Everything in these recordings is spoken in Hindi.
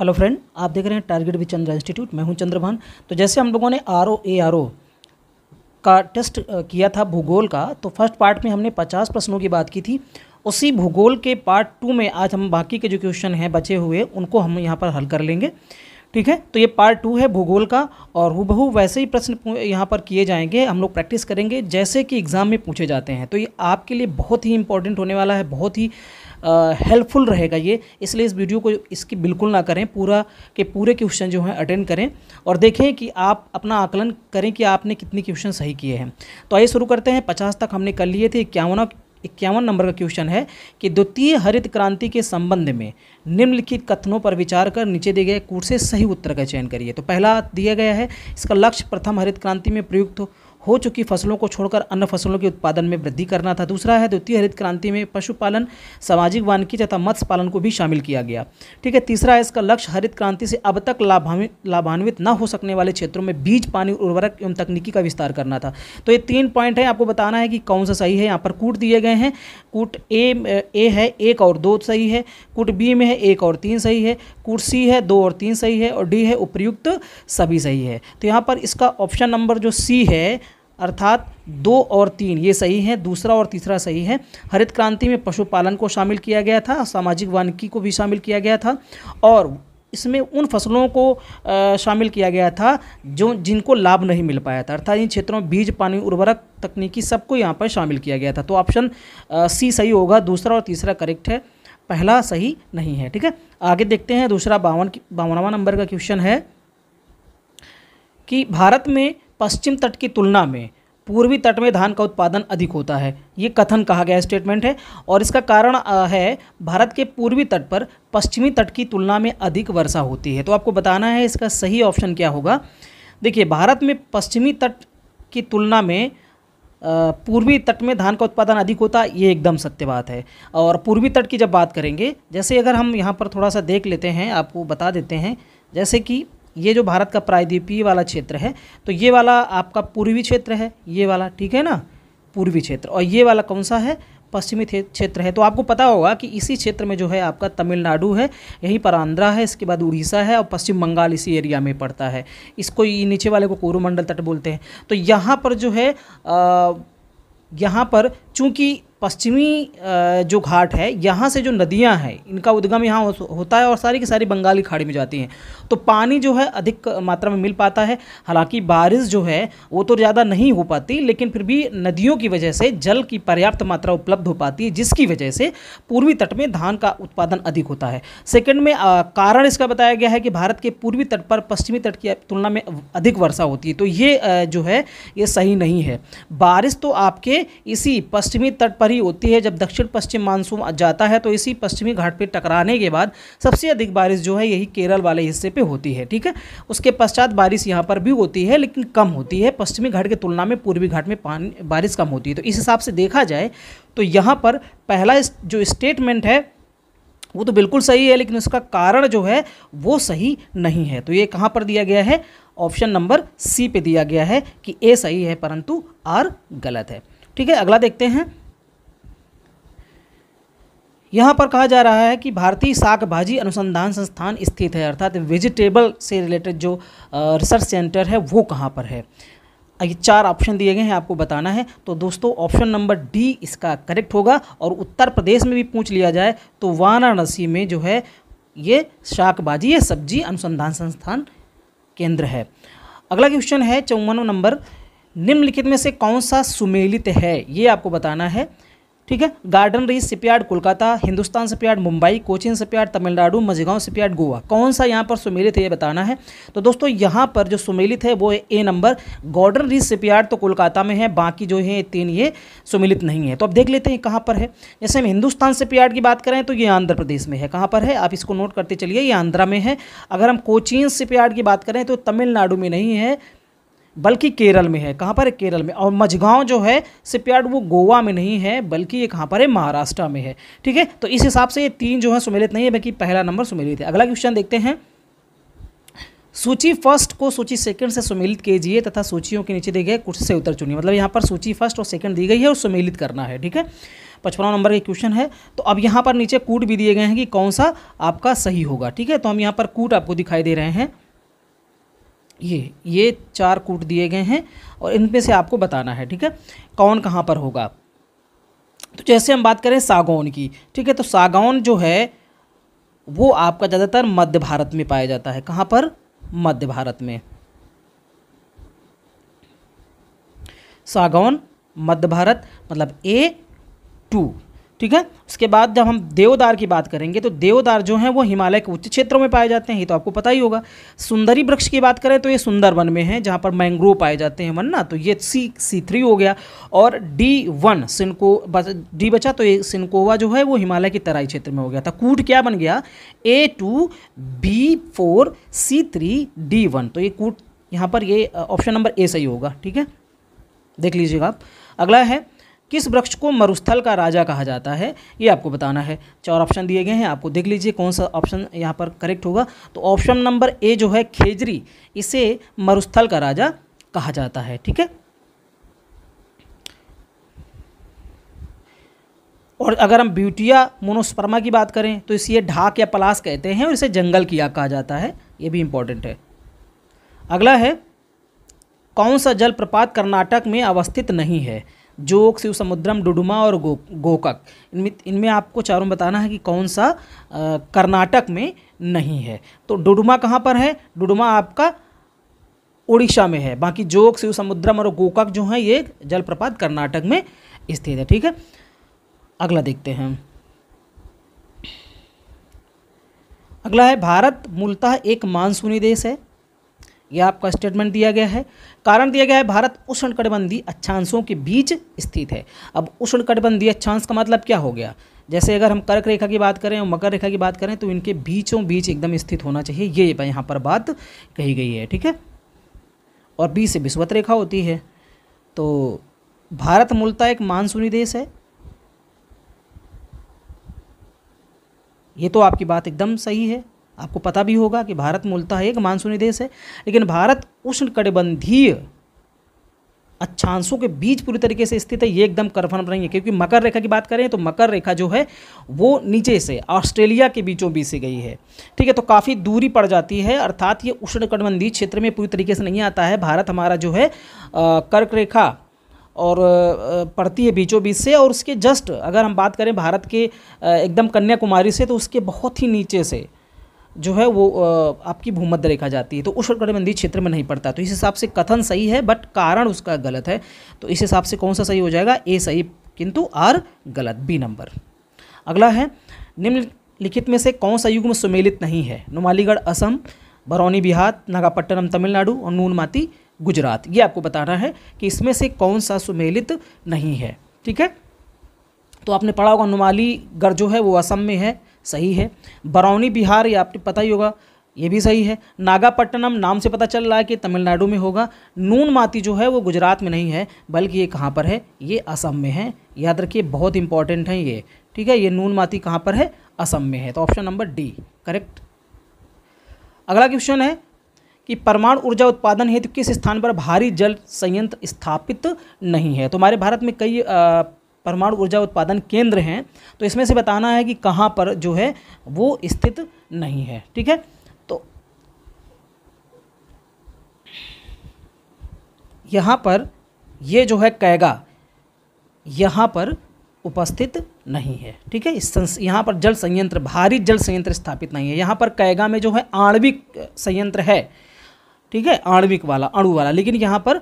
हेलो फ्रेंड आप देख रहे हैं टारगेट भी चंद्र इंस्टीट्यूट मैं हूं चंद्रभान तो जैसे हम लोगों ने R O A R O का टेस्ट किया था भूगोल का तो फर्स्ट पार्ट में हमने पचास प्रश्नों की बात की थी उसी भूगोल के पार्ट टू में आज हम बाकी के जो क्वेश्चन हैं बचे हुए उनको हम यहाँ पर हल कर लेंगे ठीक है तो ये पार्ट टू है भूगोल का और हु वैसे ही प्रश्न यहाँ पर किए जाएंगे हम लोग प्रैक्टिस करेंगे जैसे कि एग्ज़ाम में पूछे जाते हैं तो ये आपके लिए बहुत ही इंपॉर्टेंट होने वाला है बहुत ही हेल्पफुल रहेगा ये इसलिए इस वीडियो को इसकी बिल्कुल ना करें पूरा के पूरे क्वेश्चन जो हैं अटेंड करें और देखें कि आप अपना आकलन करें कि आपने कितने क्वेश्चन सही किए हैं तो आइए शुरू करते हैं पचास तक हमने कर लिए थे इक्यावन इक्यावन नंबर का क्वेश्चन है कि द्वितीय हरित क्रांति के संबंध में निम्नलिखित कथनों पर विचार कर नीचे दिए गए कोर्स से सही उत्तर का चयन करिए तो पहला दिया गया है इसका लक्ष्य प्रथम हरित क्रांति में प्रयुक्त हो चुकी फसलों को छोड़कर अन्य फसलों के उत्पादन में वृद्धि करना था दूसरा है द्वितीय हरित क्रांति में पशुपालन सामाजिक वानकी तथा मत्स्य पालन को भी शामिल किया गया ठीक है तीसरा है इसका लक्ष्य हरित क्रांति से अब तक लाभान्वित न हो सकने वाले क्षेत्रों में बीज पानी उर्वरक एवं तकनीकी का विस्तार करना था तो ये तीन पॉइंट है आपको बताना है कि कौन सा सही है यहाँ पर कूट दिए गए हैं कूट ए ए है एक और दो सही है कूट बी में है एक और तीन सही है कूट सी है दो और तीन सही है और डी है उपयुक्त सभी सही है तो यहाँ पर इसका ऑप्शन नंबर जो सी है अर्थात दो और तीन ये सही है दूसरा और तीसरा सही है हरित क्रांति में पशुपालन को शामिल किया गया था सामाजिक वानिकी को भी शामिल किया गया था और इसमें उन फसलों को शामिल किया गया था जो जिनको लाभ नहीं मिल पाया था अर्थात इन क्षेत्रों में बीज पानी उर्वरक तकनीकी सबको यहाँ पर शामिल किया गया था तो ऑप्शन सी सही होगा दूसरा और तीसरा करेक्ट है पहला सही नहीं है ठीक है आगे देखते हैं दूसरा बावन बावनवा नंबर का क्वेश्चन है कि भारत में पश्चिम तट की तुलना में पूर्वी तट में धान का उत्पादन अधिक होता है ये कथन कहा गया स्टेटमेंट है और इसका कारण है भारत के पूर्वी तट पर पश्चिमी तट की तुलना में अधिक वर्षा होती है तो आपको बताना है इसका सही ऑप्शन क्या होगा देखिए भारत में पश्चिमी तट की तुलना में पूर्वी तट में धान का उत्पादन अधिक होता है ये एकदम सत्य बात है और पूर्वी तट की जब बात करेंगे जैसे अगर हम यहाँ पर थोड़ा सा देख लेते हैं आपको बता देते हैं जैसे कि ये जो भारत का प्रायद्वीपीय वाला क्षेत्र है तो ये वाला आपका पूर्वी क्षेत्र है ये वाला ठीक है ना पूर्वी क्षेत्र और ये वाला कौन सा है पश्चिमी क्षेत्र है तो आपको पता होगा कि इसी क्षेत्र में जो है आपका तमिलनाडु है यहीं पर आंध्रा है इसके बाद उड़ीसा है और पश्चिम बंगाल इसी एरिया में पड़ता है इसको नीचे वाले को कोरुमंडल तट बोलते हैं तो यहाँ पर जो है यहाँ पर चूँकि पश्चिमी जो घाट है यहाँ से जो नदियाँ हैं इनका उद्गम यहाँ होता है और सारी की सारी बंगाल की खाड़ी में जाती हैं तो पानी जो है अधिक मात्रा में मिल पाता है हालांकि बारिश जो है वो तो ज़्यादा नहीं हो पाती लेकिन फिर भी नदियों की वजह से जल की पर्याप्त मात्रा उपलब्ध हो पाती है जिसकी वजह से पूर्वी तट में धान का उत्पादन अधिक होता है सेकेंड में कारण इसका बताया गया है कि भारत के पूर्वी तट पर पश्चिमी तट की तुलना में अधिक वर्षा होती है तो ये जो है ये सही नहीं है बारिश तो आपके इसी पश्चिमी तट पर ही तभी होती है जब दक्षिण पश्चिम मानसून जाता है तो इसी पश्चिमी घाट पर टकराने के बाद सबसे अधिक बारिश जो है यही केरल वाले हिस्से पर होती है ठीक है उसके पश्चात बारिश यहाँ पर भी होती है लेकिन कम होती है पश्चिमी घाट की तुलना में पूर्वी घाट में पानी बारिश कम होती है तो इस हिसाब से देखा जाए तो यहाँ पर पहला जो स्टेटमेंट है वो तो बिल्कुल सही है लेकिन उसका कारण जो है वो सही नहीं है तो ये कहाँ पर दिया गया है ऑप्शन नंबर सी पे दिया गया है कि ए सही है परंतु आर गलत है ठीक है अगला देखते हैं यहाँ पर कहा जा रहा है कि भारतीय साग भाजी अनुसंधान संस्थान स्थित है अर्थात वेजिटेबल से रिलेटेड जो रिसर्च सेंटर है वो कहाँ पर है ये चार ऑप्शन दिए गए हैं आपको बताना है तो दोस्तों ऑप्शन नंबर डी इसका करेक्ट होगा और उत्तर प्रदेश में भी पूछ लिया जाए तो वाराणसी में जो है ये शाक भाजी या सब्जी अनुसंधान संस्थान केंद्र है अगला क्वेश्चन है चौवन नंबर निम्नलिखित में से कौन सा सुमेलित है ये आपको बताना है ठीक है garden reach shipyard Kolkata Hindustan shipyard Mumbai Cochin shipyard Tamil Nadu Mazagaon shipyard Goa कौन सा यहाँ पर सुमेलित है ये बताना है तो दोस्तों यहाँ पर जो सुमेलित है वो है A number garden reach shipyard तो कोलकाता में है बाकी जो है तीन ये सुमेलित नहीं है तो अब देख लेते हैं कहाँ पर है जैसे हम हिंदुस्तान सिपयार्ड की बात करें तो ये आंध्र प्रदेश में है कहाँ पर है आप इसको नोट करते चलिए ये आंध्रा में है अगर हम कोचिन सिपयार्ड की बात करें तो तमिलनाडु में नहीं है बल्कि केरल में है कहाँ पर है केरल में और मझगांव जो है सिपयार्ड वो गोवा में नहीं है बल्कि ये कहाँ पर है महाराष्ट्र में है ठीक है तो इस हिसाब से ये तीन जो है सुमेलित नहीं है बल्कि पहला नंबर सुमेलित है अगला क्वेश्चन देखते हैं सूची फर्स्ट को सूची सेकंड से सुमेलित कीजिए तथा सूचियों के नीचे दिए गए कुछ से उत्तर चुनिए मतलब यहाँ पर सूची फर्स्ट और सेकंड दी गई है और सुमेलित करना है ठीक है पचपनवा नंबर का क्वेश्चन है तो अब यहाँ पर नीचे कूट भी दिए गए हैं कि कौन सा आपका सही होगा ठीक है तो हम यहाँ पर कूट आपको दिखाई दे रहे हैं ये ये चार कूट दिए गए हैं और इनमें से आपको बताना है ठीक है कौन कहाँ पर होगा तो जैसे हम बात करें सागौन की ठीक है तो सागौन जो है वो आपका ज़्यादातर मध्य भारत में पाया जाता है कहाँ पर मध्य भारत में सागौन मध्य भारत मतलब ए टू ठीक है उसके बाद जब हम देवदार की बात करेंगे तो देवदार जो हैं वो हिमालय के उच्च क्षेत्रों में पाए जाते हैं ये तो आपको पता ही होगा सुंदरी वृक्ष की बात करें तो ये सुंदर वन में है जहाँ पर मैंग्रोव पाए जाते हैं वन ना तो ये सी सी थ्री हो गया और डी वन सिनको डी बचा तो ये सिनकोवा जो है वो हिमालय की तराई क्षेत्र में हो गया था कूट क्या बन गया A two B four C three D one तो ये कूट यहाँ पर ये ऑप्शन नंबर ए सही होगा ठीक है देख लीजिएगा आप अगला है किस वृक्ष को मरुस्थल का राजा कहा जाता है ये आपको बताना है चार ऑप्शन दिए गए हैं आपको देख लीजिए कौन सा ऑप्शन यहाँ पर करेक्ट होगा तो ऑप्शन नंबर ए जो है खेजरी इसे मरुस्थल का राजा कहा जाता है ठीक है और अगर हम ब्यूटिया मोनोस्पर्मा की बात करें तो इसे ढाक या पलास कहते हैं और इसे जंगल की आग कहा जाता है ये भी इम्पोर्टेंट है अगला है कौन सा जलप्रपात कर्नाटक में अवस्थित नहीं है जोक शिव समुद्रम डुडुमा और गो गोकक इनमें इनमें आपको चारों बताना है कि कौन सा कर्नाटक में नहीं है तो डुडुमा कहाँ पर है डुडुमा आपका उड़ीसा में है बाकी जोक शिव समुद्रम और गोकक जो है ये जलप्रपात कर्नाटक में स्थित है ठीक है अगला देखते हैं अगला है भारत मूलतः एक मानसूनी देश है यह आपका स्टेटमेंट दिया गया है कारण दिया गया है भारत उष्णकटिबंधीय अच्छांशों के बीच स्थित है अब उष्णकटिबंधीय अच्छांश का मतलब क्या हो गया जैसे अगर हम कर्क रेखा की बात करें और मकर रेखा की बात करें तो इनके बीचों बीच एकदम स्थित होना चाहिए ये यहाँ पर बात कही गई है ठीक है और बीच से विश्वत रेखा होती है तो भारत मूलतः एक मानसूनी देश है ये तो आपकी बात एकदम सही है आपको पता भी होगा कि भारत मूलतः एक मानसूनी देश है लेकिन भारत उष्ण कटिबंधीय अच्छांशों के बीच पूरी तरीके से स्थित है ये एकदम कन्फर्म नहीं है क्योंकि मकर रेखा की बात करें तो मकर रेखा जो है वो नीचे से ऑस्ट्रेलिया के बीचों बीच से गई है ठीक है तो काफ़ी दूरी पड़ जाती है अर्थात ये उष्णकटिबंधीय क्षेत्र में पूरी तरीके से नहीं आता है भारत हमारा जो है कर्क रेखा और पड़ती है बीचों बीच से और उसके जस्ट अगर हम बात करें भारत के एकदम कन्याकुमारी से तो उसके बहुत ही नीचे से जो है वो आपकी भूमध्य रेखा जाती है तो उष्णकटिबंधीय क्षेत्र में नहीं पड़ता तो इस हिसाब से कथन सही है बट कारण उसका गलत है तो इस हिसाब से कौन सा सही हो जाएगा ए सही किंतु आर गलत बी नंबर अगला है निम्नलिखित में से कौन सा युग्म सुमेलित नहीं है नुमालीगढ़ असम बरौनी बिहार नागापट्टनम तमिलनाडु और नूनमाती गुजरात ये आपको बताना है कि इसमें से कौन सा सुमेलित नहीं है ठीक है तो आपने पढ़ा होगा नुमालीगढ़ जो है वो असम में है सही है बरौनी बिहार ये आपको पता ही होगा ये भी सही है नागापट्टनम नाम से पता चल रहा है कि तमिलनाडु में होगा नून माती जो है वो गुजरात में नहीं है बल्कि ये कहाँ पर है ये असम में है याद रखिए बहुत इंपॉर्टेंट है ये ठीक है ये नून माती कहाँ पर है असम में है तो ऑप्शन नंबर डी करेक्ट अगला क्वेश्चन है कि परमाणु ऊर्जा उत्पादन हेतु किस स्थान पर भारी जल संयंत्र स्थापित नहीं है तो हमारे भारत में कई परमाणु ऊर्जा उत्पादन केंद्र हैं तो इसमें से बताना है कि कहाँ पर जो है वो स्थित नहीं है ठीक है तो यहाँ पर ये जो है कैगा यहाँ पर उपस्थित नहीं है ठीक है इस संस यहाँ पर जल संयंत्र भारी जल संयंत्र स्थापित नहीं है यहाँ पर कैगा में जो है आणविक संयंत्र है ठीक है आणविक वाला अणु वाला लेकिन यहाँ पर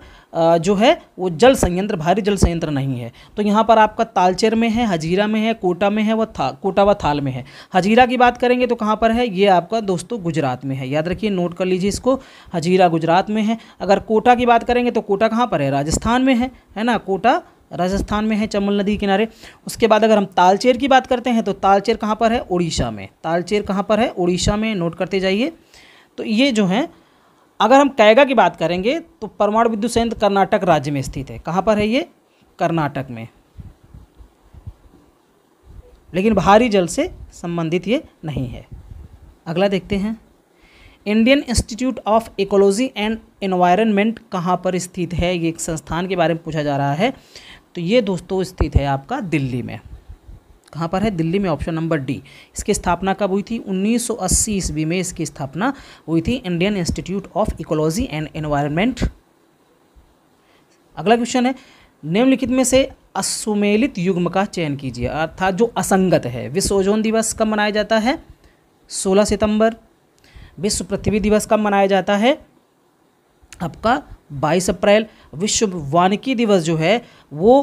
जो है वो जल संयंत्र भारी जल संयंत्र नहीं है तो यहाँ पर आपका तालचेर में है हजीरा में है कोटा में है व था कोटा व थाल में है हजीरा की बात करेंगे तो कहाँ पर है ये आपका दोस्तों गुजरात में है याद रखिए नोट कर लीजिए इसको हजीरा गुजरात में है अगर कोटा की बात करेंगे तो कोटा कहाँ पर है राजस्थान में है है ना कोटा राजस्थान में है चंबल नदी किनारे उसके बाद अगर हम तालचेर की बात करते हैं तो तालचेर कहाँ पर है उड़ीसा में तालचेर कहाँ पर है उड़ीसा में नोट करते जाइए तो ये जो है अगर हम कैगा की बात करेंगे तो परमाणु विद्युत संयंत्र कर्नाटक राज्य में स्थित है कहाँ पर है ये कर्नाटक में लेकिन भारी जल से संबंधित ये नहीं है अगला देखते हैं Indian Institute of Ecology and Environment कहाँ पर स्थित है ये एक संस्थान के बारे में पूछा जा रहा है तो ये दोस्तों स्थित है आपका दिल्ली में कहाँ पर है दिल्ली में ऑप्शन नंबर डी इसकी स्थापना कब हुई थी 1980 ईस्वी में इसकी स्थापना हुई थी Indian Institute of Ecology and Environment अगला क्वेश्चन है निम्नलिखित में से असुमेलित युग्म का चयन कीजिए अर्थात जो असंगत है विश्व ओजोन दिवस कब मनाया जाता है सोलह सितंबर विश्व पृथ्वी दिवस कब मनाया जाता है आपका बाईस अप्रैल विश्व वानिकी दिवस जो है वो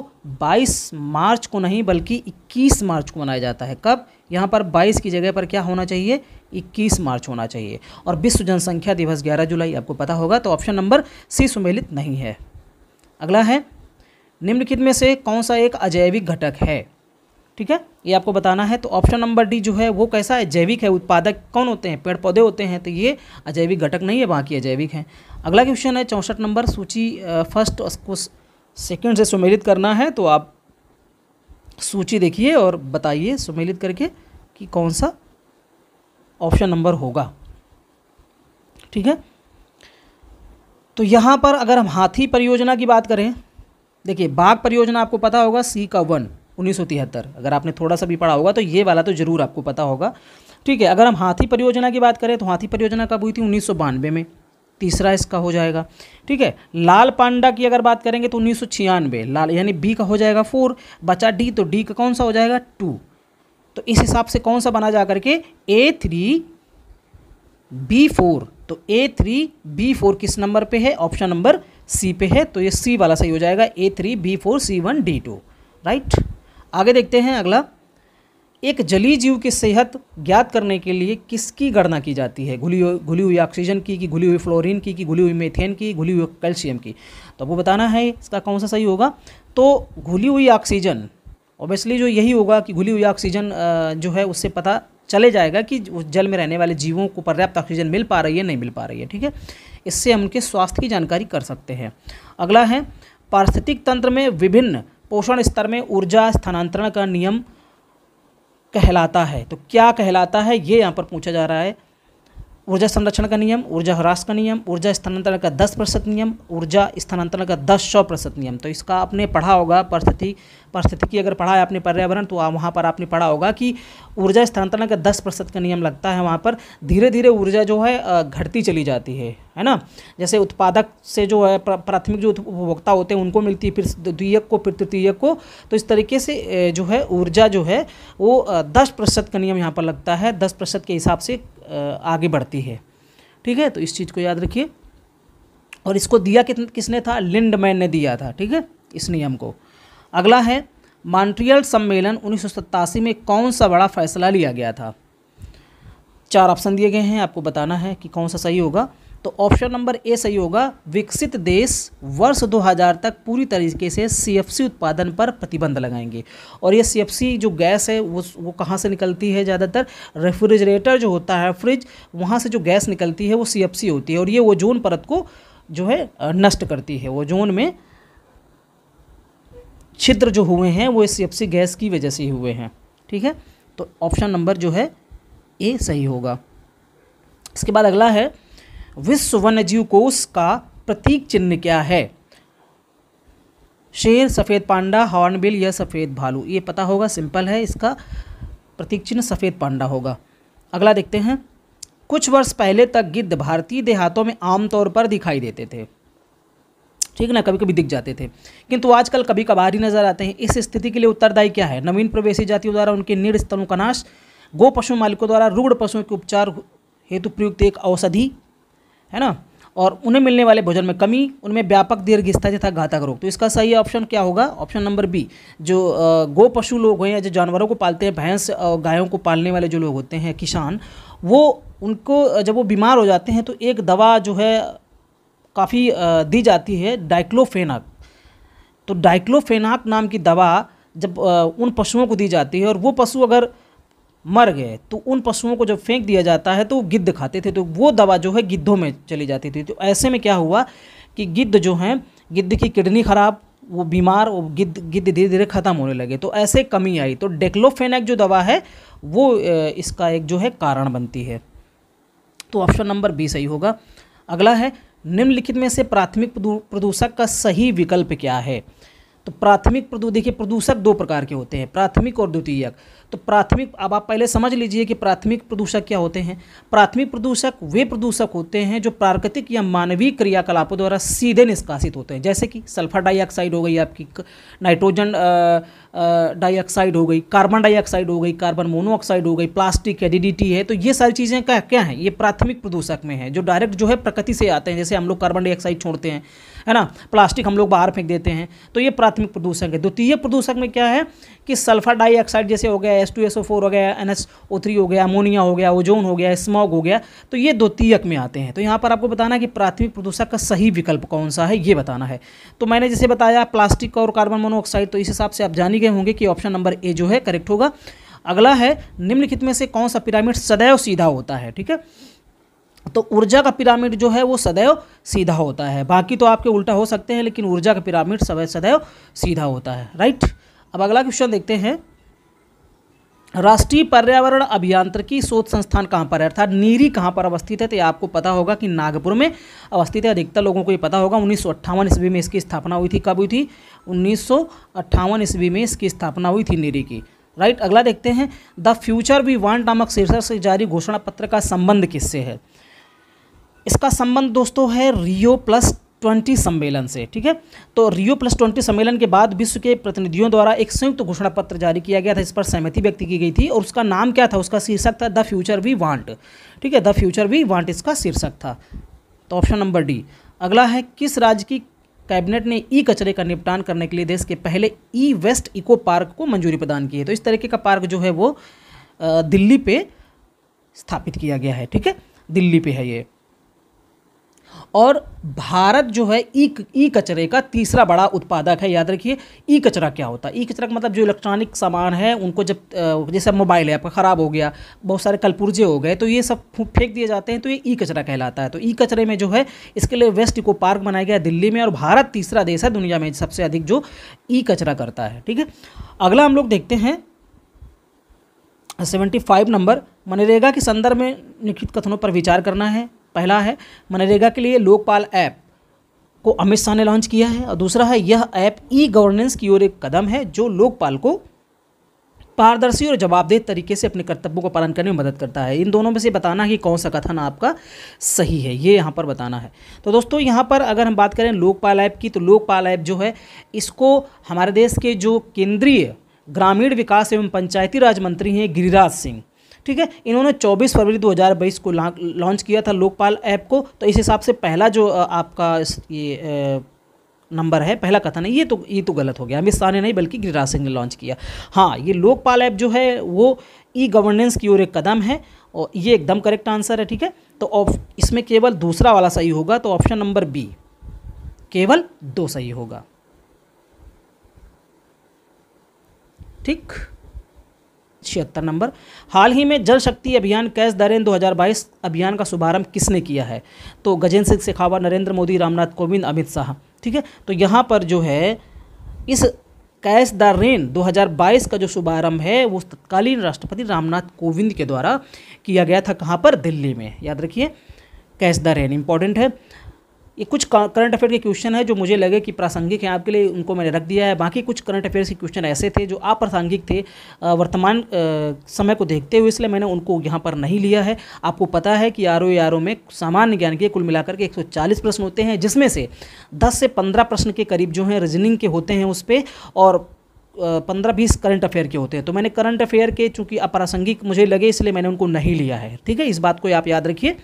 22 मार्च को नहीं बल्कि 21 मार्च को मनाया जाता है कब यहाँ पर 22 की जगह पर क्या होना चाहिए 21 मार्च होना चाहिए और विश्व जनसंख्या दिवस 11 जुलाई आपको पता होगा तो ऑप्शन नंबर सी सुमेलित नहीं है अगला है निम्नलिखित में से कौन सा एक अजैविक घटक है ठीक है ये आपको बताना है तो ऑप्शन नंबर डी जो है वो कैसा है जैविक है उत्पादक कौन होते हैं पेड़ पौधे होते हैं तो ये अजैविक घटक नहीं है बाकी अजैविक है अगला क्वेश्चन है चौंसठ नंबर सूची फर्स्ट उसको सेकेंड से सुमेलित करना है तो आप सूची देखिए और बताइए सुमेलित करके कि कौन सा ऑप्शन नंबर होगा ठीक है तो यहाँ पर अगर हम हाथी परियोजना की बात करें देखिए बाघ परियोजना आपको पता होगा सी का वन उन्नीस अगर आपने थोड़ा सा भी पढ़ा होगा तो ये वाला तो ज़रूर आपको पता होगा ठीक है अगर हम हाथी परियोजना की बात करें तो हाथी परियोजना कब हुई थी उन्नीस में तीसरा इसका हो जाएगा ठीक है लाल पांडा की अगर बात करेंगे तो उन्नीस लाल यानी बी का हो जाएगा फोर बचा डी तो डी का कौन सा हो जाएगा टू तो इस हिसाब से कौन सा बना जा करके ए थ्री बी फोर तो ए थ्री बी फोर किस नंबर पे है ऑप्शन नंबर सी पे है तो ये सी वाला सही हो जाएगा A three B four C one D two right आगे देखते हैं अगला एक जलीय जीव की सेहत ज्ञात करने के लिए किसकी गणना की जाती है घुली घुली हुई ऑक्सीजन की कि घुली हुई फ्लोरीन की कि घुली हुई मेथेन की घुली हुई कैल्शियम की तो आपको बताना है इसका कौन सा सही होगा तो घुली हुई ऑक्सीजन ऑब्वियसली जो यही होगा कि घुली हुई ऑक्सीजन जो है उससे पता चले जाएगा कि उस जल में रहने वाले जीवों को पर्याप्त ऑक्सीजन मिल पा रही है नहीं मिल पा रही है ठीक है इससे हम उनके स्वास्थ्य की जानकारी कर सकते हैं अगला है पारिस्थितिक तंत्र में विभिन्न पोषण स्तर में ऊर्जा स्थानांतरण का नियम कहलाता है तो क्या कहलाता है ये यहाँ पर पूछा जा रहा है ऊर्जा संरक्षण का नियम ऊर्जा ह्रास का नियम ऊर्जा स्थानांतरण का दस प्रतिशत नियम ऊर्जा स्थानांतरण का दस सौ प्रतिशत नियम तो इसका आपने पढ़ा होगा परिस्थिति परिस्थिति की अगर पढ़ा है आपने पर्यावरण तो वहाँ पर आपने पढ़ा होगा कि ऊर्जा स्थानांतरण का दस प्रतिशत का नियम लगता है वहाँ पर धीरे धीरे ऊर्जा जो है घटती चली जाती है है ना जैसे उत्पादक से जो है प्राथमिक जो उपभोक्ता होते हैं उनको मिलती है फिर द्वितीयक को फिर तृतीयक को तो इस तरीके से जो है ऊर्जा जो है वो दस प्रतिशत का नियम यहाँ पर लगता है दस प्रतिशत के हिसाब से आगे बढ़ती है ठीक है तो इस चीज़ को याद रखिए और इसको दिया कि, किसने था लिंडमैन ने दिया था ठीक है इस नियम को अगला है मॉन्ट्रियल सम्मेलन उन्नीस में कौन सा बड़ा फैसला लिया गया था चार ऑप्शन दिए गए हैं आपको बताना है कि कौन सा सही होगा तो ऑप्शन नंबर ए सही होगा विकसित देश वर्ष 2000 तक पूरी तरीके से सीएफसी उत्पादन पर प्रतिबंध लगाएंगे और ये सीएफसी जो गैस है वो वो कहाँ से निकलती है ज़्यादातर रेफ्रिजरेटर जो होता है फ्रिज वहाँ से जो गैस निकलती है वो सीएफसी होती है और ये ओजोन परत को जो है नष्ट करती है ओजोन में छिद्र जो हुए हैं वो सी गैस की वजह से हुए हैं ठीक है तो ऑप्शन नंबर जो है ए सही होगा इसके बाद अगला है विश्व वन्यजीव कोष का प्रतीक चिन्ह क्या है शेर सफ़ेद पांडा हॉर्नबिल या सफ़ेद भालू ये पता होगा सिंपल है इसका प्रतीक चिन्ह सफ़ेद पांडा होगा अगला देखते हैं कुछ वर्ष पहले तक गिद्ध भारतीय देहातों में आमतौर पर दिखाई देते थे ठीक ना कभी कभी दिख जाते थे किंतु आजकल कभी कभार ही नजर आते हैं इस स्थिति के लिए उत्तरदायी क्या है नवीन प्रवेशी जातियों द्वारा उनके निर स्तनों का नाश गो पशु मालिकों द्वारा रूढ़ पशुओं के उपचार हेतु प्रयुक्त एक औषधि है ना और उन्हें मिलने वाले भोजन में कमी उनमें व्यापक स्थाई तथा घातक रोग तो इसका सही ऑप्शन क्या होगा ऑप्शन नंबर बी जो गो पशु लोग हैं या जो जानवरों को पालते हैं भैंस और गायों को पालने वाले जो लोग होते हैं किसान वो उनको जब वो बीमार हो जाते हैं तो एक दवा जो है काफ़ी दी जाती है डाइक्लोफेनाक तो डाइक्लोफेनाक नाम की दवा जब उन पशुओं को दी जाती है और वो पशु अगर मर गए तो उन पशुओं को जब फेंक दिया जाता है तो वो गिद्ध खाते थे तो वो दवा जो है गिद्धों में चली जाती थी तो ऐसे में क्या हुआ कि गिद्ध जो हैं गिद्ध की किडनी ख़राब वो बीमार वो गिद्ध गिद्ध धीरे धीरे ख़त्म होने लगे तो ऐसे कमी आई तो डेक्लोफेनेक जो दवा है वो इसका एक जो है कारण बनती है तो ऑप्शन नंबर बी सही होगा अगला है निम्नलिखित में से प्राथमिक प्रदूषक का सही विकल्प क्या है तो प्राथमिक प्रदू देखिए प्रदूषक दो प्रकार के होते हैं प्राथमिक और द्वितीयक तो प्राथमिक अब आप पहले समझ लीजिए कि प्राथमिक प्रदूषक क्या होते हैं प्राथमिक प्रदूषक वे प्रदूषक होते हैं जो प्राकृतिक या मानवीय क्रियाकलापों द्वारा सीधे निष्कासित होते हैं जैसे कि सल्फर डाइऑक्साइड हो गई आपकी नाइट्रोजन डाइऑक्साइड हो गई कार्बन डाइऑक्साइड हो गई कार्बन मोनोऑक्साइड हो गई प्लास्टिक है डी है तो ये सारी चीज़ें क्या क्या हैं ये प्राथमिक प्रदूषक में है जो डायरेक्ट जो है प्रकृति से आते हैं जैसे हम लोग कार्बन डाइऑक्साइड छोड़ते हैं है ना प्लास्टिक हम लोग बाहर फेंक देते हैं तो ये प्राथमिक प्रदूषक है द्वितीय प्रदूषक में क्या है कि सल्फर डाइऑक्साइड जैसे हो गया S two S O four हो गया एन एस ओ थ्री हो गया अमोनिया हो गया ओजोन हो गया स्मॉग हो गया तो ये द्वितीयक में आते हैं तो यहाँ पर आपको बताना है कि प्राथमिक प्रदूषक का सही विकल्प कौन सा है ये बताना है तो मैंने जैसे बताया प्लास्टिक और कार्बन मोनोऑक्साइड तो इस हिसाब से आप जान ही गए होंगे कि ऑप्शन नंबर ए जो है करेक्ट होगा अगला है निम्नलिखित में से कौन सा पिरामिड सदैव सीधा होता है ठीक है तो ऊर्जा का पिरामिड जो है वो सदैव सीधा होता है बाकी तो आपके उल्टा हो सकते हैं लेकिन ऊर्जा का पिरामिड सदैव सदैव सीधा होता है राइट अब अगला क्वेश्चन देखते हैं राष्ट्रीय पर्यावरण अभियांत्रिकी शोध संस्थान कहाँ पर है अर्थात नीरी कहाँ पर अवस्थित है तो आपको पता होगा कि नागपुर में अवस्थित है अधिकतर लोगों को ये पता होगा उन्नीस ईस्वी में इसकी स्थापना हुई थी कब हुई थी उन्नीस ईस्वी में इसकी स्थापना हुई थी नीरी की राइट अगला देखते हैं द फ्यूचर वी वांट नामक शीर्षक से जारी घोषणा पत्र का संबंध किससे है इसका संबंध दोस्तों है रियो प्लस ट्वेंटी सम्मेलन से ठीक है तो रियो प्लस ट्वेंटी सम्मेलन के बाद विश्व के प्रतिनिधियों द्वारा एक संयुक्त घोषणा पत्र जारी किया गया था इस पर सहमति व्यक्त की गई थी और उसका नाम क्या था उसका शीर्षक था द फ्यूचर वी वांट ठीक है द फ्यूचर वी वांट इसका शीर्षक था तो ऑप्शन नंबर डी अगला है किस राज्य की कैबिनेट ने ई कचरे का निपटान करने के लिए देश के पहले ई वेस्ट इको पार्क को मंजूरी प्रदान की है तो इस तरीके का पार्क जो है वो दिल्ली पे स्थापित किया गया है ठीक है दिल्ली पे है ये और भारत जो है ई ई कचरे का तीसरा बड़ा उत्पादक है याद रखिए ई कचरा क्या होता है ई कचरा का मतलब जो इलेक्ट्रॉनिक सामान है उनको जब जैसे मोबाइल है आपका ख़राब हो गया बहुत सारे कलपुर्जे हो गए तो ये सब फेंक दिए जाते हैं तो ये ई कचरा कहलाता है तो ई कचरे में जो है इसके लिए वेस्ट इको पार्क बनाया गया दिल्ली में और भारत तीसरा देश है दुनिया में सबसे अधिक जो ई कचरा करता है ठीक है अगला हम लोग देखते हैं सेवेंटी फाइव नंबर मनरेगा के संदर्भ में लिखित कथनों पर विचार करना है पहला है मनरेगा के लिए लोकपाल ऐप को अमित शाह ने लॉन्च किया है और दूसरा है यह ऐप ई गवर्नेंस की ओर एक कदम है जो लोकपाल को पारदर्शी और जवाबदेह तरीके से अपने कर्तव्यों का पालन करने में मदद करता है इन दोनों में से बताना कि कौन सा कथन आपका सही है ये यहाँ पर बताना है तो दोस्तों यहाँ पर अगर हम बात करें लोकपाल ऐप की तो लोकपाल ऐप जो है इसको हमारे देश के जो केंद्रीय ग्रामीण विकास एवं पंचायती राज मंत्री हैं गिरिराज सिंह ठीक है इन्होंने 24 फरवरी 2022 को लॉन्च किया था लोकपाल ऐप को तो इस हिसाब से पहला जो आपका ये नंबर है पहला कथन है ये तो ये तो गलत हो गया अमित शाह ने नहीं बल्कि गिरिराज सिंह ने लॉन्च किया हाँ ये लोकपाल ऐप जो है वो ई गवर्नेंस की ओर एक कदम है और ये एकदम करेक्ट आंसर है ठीक है तो ऑफ इसमें केवल दूसरा वाला सही होगा तो ऑप्शन नंबर बी केवल दो सही होगा ठीक छिहत्तर नंबर हाल ही में जल शक्ति अभियान कैश दरेन 2022 अभियान का शुभारंभ किसने किया है तो गजेंद्र सिंह शेखावत नरेंद्र मोदी रामनाथ कोविंद अमित शाह ठीक है तो यहाँ पर जो है इस कैश द रेन 2022 का जो शुभारंभ है वो तत्कालीन राष्ट्रपति रामनाथ कोविंद के द्वारा किया गया था कहाँ पर दिल्ली में याद रखिए कैश द रेन इंपॉर्टेंट है ये कुछ करंट अफेयर के क्वेश्चन है जो मुझे लगे कि प्रासंगिक हैं आपके लिए उनको मैंने रख दिया है बाकी कुछ करंट अफेयर्स के क्वेश्चन ऐसे थे जो अप्रासंगिक थे वर्तमान समय को देखते हुए इसलिए मैंने उनको यहाँ पर नहीं लिया है आपको पता है कि आर ओ आर ओ में सामान्य ज्ञान के कुल मिलाकर के चालीस प्रश्न होते हैं जिसमें से दस से पंद्रह प्रश्न के करीब जो हैं रीजनिंग के होते हैं उस पर और पंद्रह बीस करंट अफेयर के होते हैं तो मैंने करंट अफेयर के चूँकि अप्रासंगिक मुझे लगे इसलिए मैंने उनको नहीं लिया है ठीक है इस बात को आप याद रखिए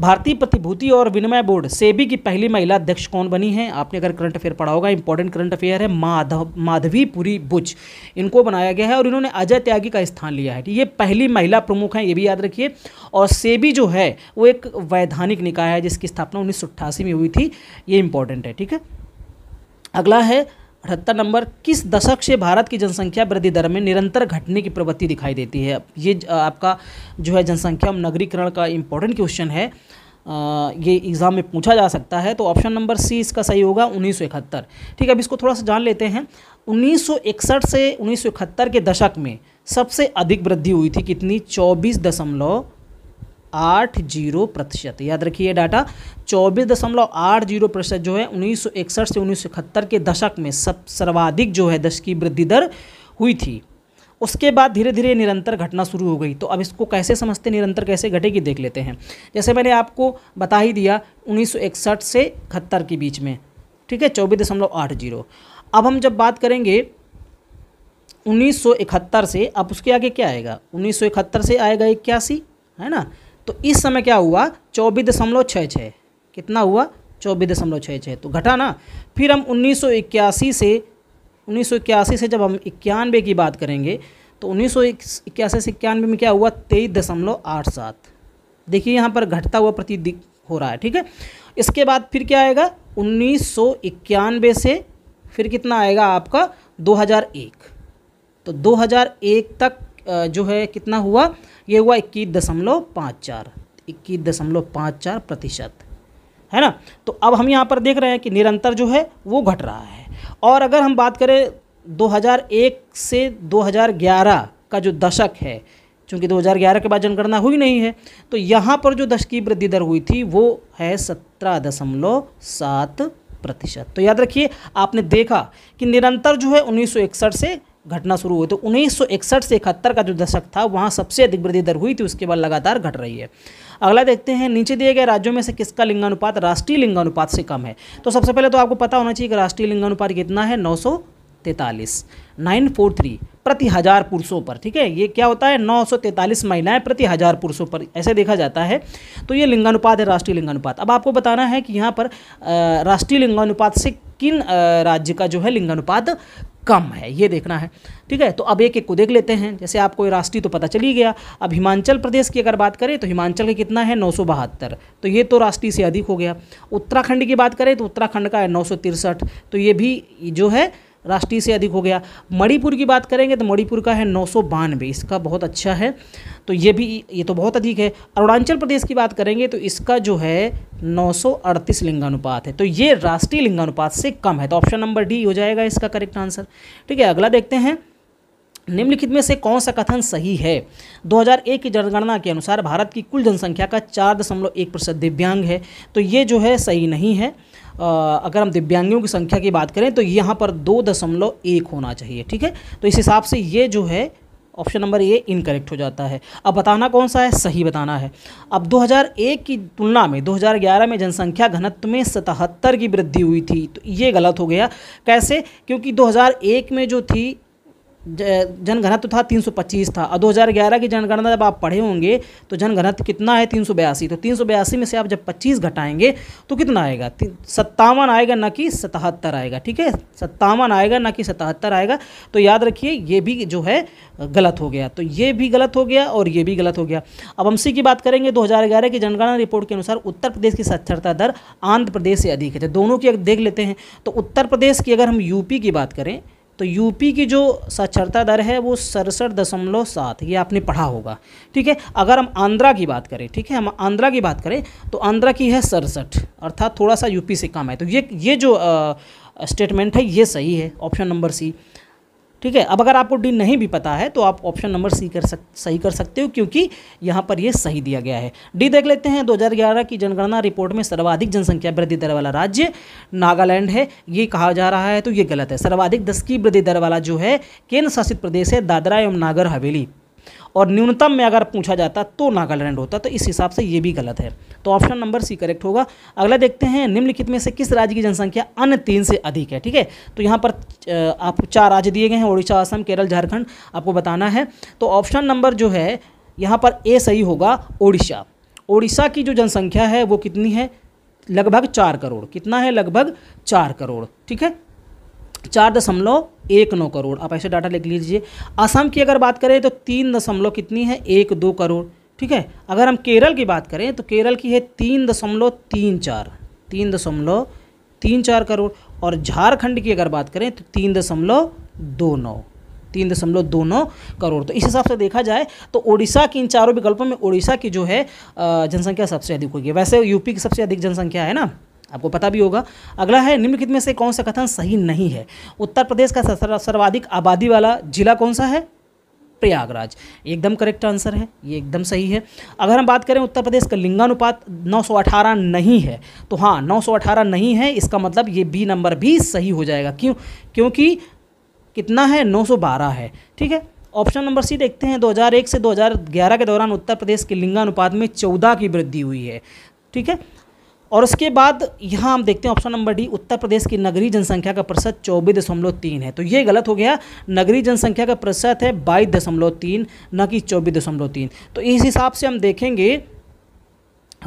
भारतीय प्रतिभूति और विनिमय बोर्ड सेबी की पहली महिला अध्यक्ष कौन बनी है आपने अगर करंट अफेयर पढ़ा होगा इंपॉर्टेंट करंट अफेयर है माधव माधवीपुरी बुच इनको बनाया गया है और इन्होंने अजय त्यागी का स्थान लिया है ये पहली महिला प्रमुख हैं ये भी याद रखिए और सेबी जो है वो एक वैधानिक निकाय है जिसकी स्थापना उन्नीस में हुई थी ये इंपॉर्टेंट है ठीक है अगला है अठहत्तर नंबर किस दशक से भारत की जनसंख्या वृद्धि दर में निरंतर घटने की प्रवृत्ति दिखाई देती है ये आपका जो है जनसंख्या नगरीकरण का इंपॉर्टेंट क्वेश्चन है आ, ये एग्ज़ाम में पूछा जा सकता है तो ऑप्शन नंबर सी इसका सही होगा उन्नीस ठीक है अब इसको थोड़ा सा जान लेते हैं उन्नीस से उन्नीस के दशक में सबसे अधिक वृद्धि हुई थी कितनी चौबीस दशमलव आठ जीरो प्रतिशत याद रखिए डाटा चौबीस दशमलव आठ जीरो प्रतिशत जो है उन्नीस से उन्नीस के दशक में सब सर्वाधिक जो है दश की वृद्धि दर हुई थी उसके बाद धीरे धीरे निरंतर घटना शुरू हो गई तो अब इसको कैसे समझते निरंतर कैसे घटेगी देख लेते हैं जैसे मैंने आपको बता ही दिया उन्नीस से इकहत्तर के बीच में ठीक है चौबीस दशमलव आठ जीरो अब हम जब बात करेंगे 1971 से अब उसके आगे क्या आएगा 1971 से आएगा इक्यासी है ना तो इस समय क्या हुआ चौबीस दशमलव छः छः कितना हुआ चौबीस दशमलव छः छः तो घटा ना फिर हम उन्नीस सौ इक्यासी से उन्नीस सौ इक्यासी से जब हम इक्यानवे की बात करेंगे तो उन्नीस सौ इक्यासी से इक्यानवे में क्या हुआ तेईस दशमलव आठ सात देखिए यहाँ पर घटता हुआ प्रति हो रहा है ठीक है इसके बाद फिर क्या आएगा उन्नीस सौ इक्यानवे से फिर कितना आएगा आपका 2001 तो 2001 तक जो है कितना हुआ ये हुआ इक्कीस दशमलव पाँच चार इक्कीस दशमलव पाँच चार प्रतिशत है ना तो अब हम यहाँ पर देख रहे हैं कि निरंतर जो है वो घट रहा है और अगर हम बात करें 2001 से 2011 का जो दशक है क्योंकि 2011 के बाद जनगणना हुई नहीं है तो यहाँ पर जो दशकीय वृद्धि दर हुई थी वो है सत्रह दशमलव सात प्रतिशत तो याद रखिए आपने देखा कि निरंतर जो है उन्नीस से घटना शुरू हुई तो 1961 से इकहत्तर का जो दशक था वहाँ सबसे अधिक वृद्धि दर हुई थी उसके बाद लगातार घट रही है अगला देखते हैं नीचे दिए गए राज्यों में से किसका लिंगानुपात राष्ट्रीय लिंगानुपात से कम है तो सबसे पहले तो आपको पता होना चाहिए कि राष्ट्रीय लिंगानुपात कितना है नौ तैंतालीस नाइन फोर थ्री प्रति हज़ार पुरुषों पर ठीक है ये क्या होता है नौ सौ महिलाएं प्रति हज़ार पुरुषों पर ऐसे देखा जाता है तो ये लिंगानुपात है राष्ट्रीय लिंगानुपात अब आपको बताना है कि यहाँ पर राष्ट्रीय लिंगानुपात से किन राज्य का जो है लिंगानुपात कम है ये देखना है ठीक है तो अब एक एक को देख लेते हैं जैसे आपको राष्ट्रीय तो पता चली गया अब हिमाचल प्रदेश की अगर बात करें तो हिमाचल का कितना है नौ तो ये तो राष्ट्रीय से अधिक हो गया उत्तराखंड की बात करें तो उत्तराखंड का है नौ तो ये भी जो है राष्ट्रीय से अधिक हो गया मणिपुर की बात करेंगे तो मणिपुर का है नौ इसका बहुत अच्छा है तो ये भी ये तो बहुत अधिक है अरुणाचल प्रदेश की बात करेंगे तो इसका जो है 938 लिंगानुपात है तो ये राष्ट्रीय लिंगानुपात से कम है तो ऑप्शन नंबर डी हो जाएगा इसका करेक्ट आंसर ठीक है अगला देखते हैं निम्नलिखित में से कौन सा कथन सही है 2001 की जनगणना के अनुसार भारत की कुल जनसंख्या का चार दशमलव एक प्रतिशत दिव्यांग है तो ये जो है सही नहीं है अगर हम दिव्यांगों की संख्या की बात करें तो यहाँ पर दो दशमलव एक होना चाहिए ठीक है तो इस हिसाब से ये जो है ऑप्शन नंबर ए इनकरेक्ट हो जाता है अब बताना कौन सा है सही बताना है अब 2001 की तुलना में 2011 में जनसंख्या घनत्व में सतहत्तर की वृद्धि हुई थी तो ये गलत हो गया कैसे क्योंकि 2001 में जो थी जनघनत्व था 325 था और 2011 की जनगणना जब आप पढ़े होंगे तो जनघनत्व कितना है तीन तो तीन में से आप जब 25 घटाएंगे तो कितना आएगा सत्तावन आएगा ना कि सतहत्तर आएगा ठीक है सत्तावन आएगा ना कि सतहत्तर आएगा तो याद रखिए ये भी जो है गलत हो गया तो ये भी गलत हो गया और ये भी गलत हो गया अब हम सी की बात करेंगे दो की जनगणना रिपोर्ट के अनुसार उत्तर प्रदेश की साक्षरता दर आंध्र प्रदेश से अधिक है तो दोनों की अगर देख लेते हैं तो उत्तर प्रदेश की अगर हम यूपी की बात करें तो यूपी की जो साक्षरता दर है वो सड़सठ दशमलव सात ये आपने पढ़ा होगा ठीक है अगर हम आंध्रा की बात करें ठीक है हम आंध्रा की बात करें तो आंध्रा की है सड़सठ अर्थात थोड़ा सा यूपी से कम है तो ये ये जो स्टेटमेंट है ये सही है ऑप्शन नंबर सी ठीक है अब अगर आपको डी नहीं भी पता है तो आप ऑप्शन नंबर सी कर सक सही कर सकते हो क्योंकि यहाँ पर ये सही दिया गया है डी देख लेते हैं 2011 की जनगणना रिपोर्ट में सर्वाधिक जनसंख्या वृद्धि दर वाला राज्य नागालैंड है ये कहा जा रहा है तो ये गलत है सर्वाधिक दस की वृद्धि दर वाला जो है केंद्र शासित प्रदेश है दादरा एवं नागर हवेली और न्यूनतम में अगर पूछा जाता तो नागालैंड होता तो इस हिसाब से ये भी गलत है तो ऑप्शन नंबर सी करेक्ट होगा अगला देखते हैं निम्नलिखित में से किस राज्य की जनसंख्या अन्य तीन से अधिक है ठीक है तो यहाँ पर आप चार राज्य दिए गए हैं उड़ीसा असम केरल झारखंड आपको बताना है तो ऑप्शन नंबर जो है यहाँ पर ए सही होगा ओडिशा ओडिशा की जो जनसंख्या है वो कितनी है लगभग चार करोड़ कितना है लगभग चार करोड़ ठीक है चार दशमलव एक नौ करोड़ आप ऐसे डाटा लिख लीजिए असम की अगर बात करें तो तीन दशमलव कितनी है एक दो करोड़ ठीक है अगर हम केरल की बात करें तो केरल की है तीन दशमलव तीन चार तीन दशमलव तीन चार करोड़ और झारखंड की अगर बात करें तो तीन दशमलव दो नौ तीन दशमलव दो नौ करोड़ तो इस हिसाब से देखा जाए तो ओडिशा की इन चारों विकल्पों में ओडिशा की जो है जनसंख्या सबसे अधिक होगी वैसे यूपी की सबसे अधिक जनसंख्या है ना आपको पता भी होगा अगला है निम्नलिखित में से कौन सा कथन सही नहीं है उत्तर प्रदेश का सर्वाधिक आबादी वाला जिला कौन सा है प्रयागराज एकदम करेक्ट आंसर है ये एकदम सही है अगर हम बात करें उत्तर प्रदेश का लिंगानुपात 918 नहीं है तो हाँ 918 नहीं है इसका मतलब ये बी नंबर भी सही हो जाएगा क्यों क्योंकि कितना है 912 है ठीक है ऑप्शन नंबर सी देखते हैं 2001 से 2011 के दौरान उत्तर प्रदेश के लिंगानुपात में चौदह की वृद्धि हुई है ठीक है और उसके बाद यहाँ हम देखते हैं option number D Uttar Pradesh की नगरीय जनसंख्या का प्रतिशत चौबीस दशमलव तीन है तो ये गलत हो गया नगरीय जनसंख्या का प्रतिशत है बाईस दशमलव तीन न कि चौबीस दशमलव तीन तो इस हिसाब से हम देखेंगे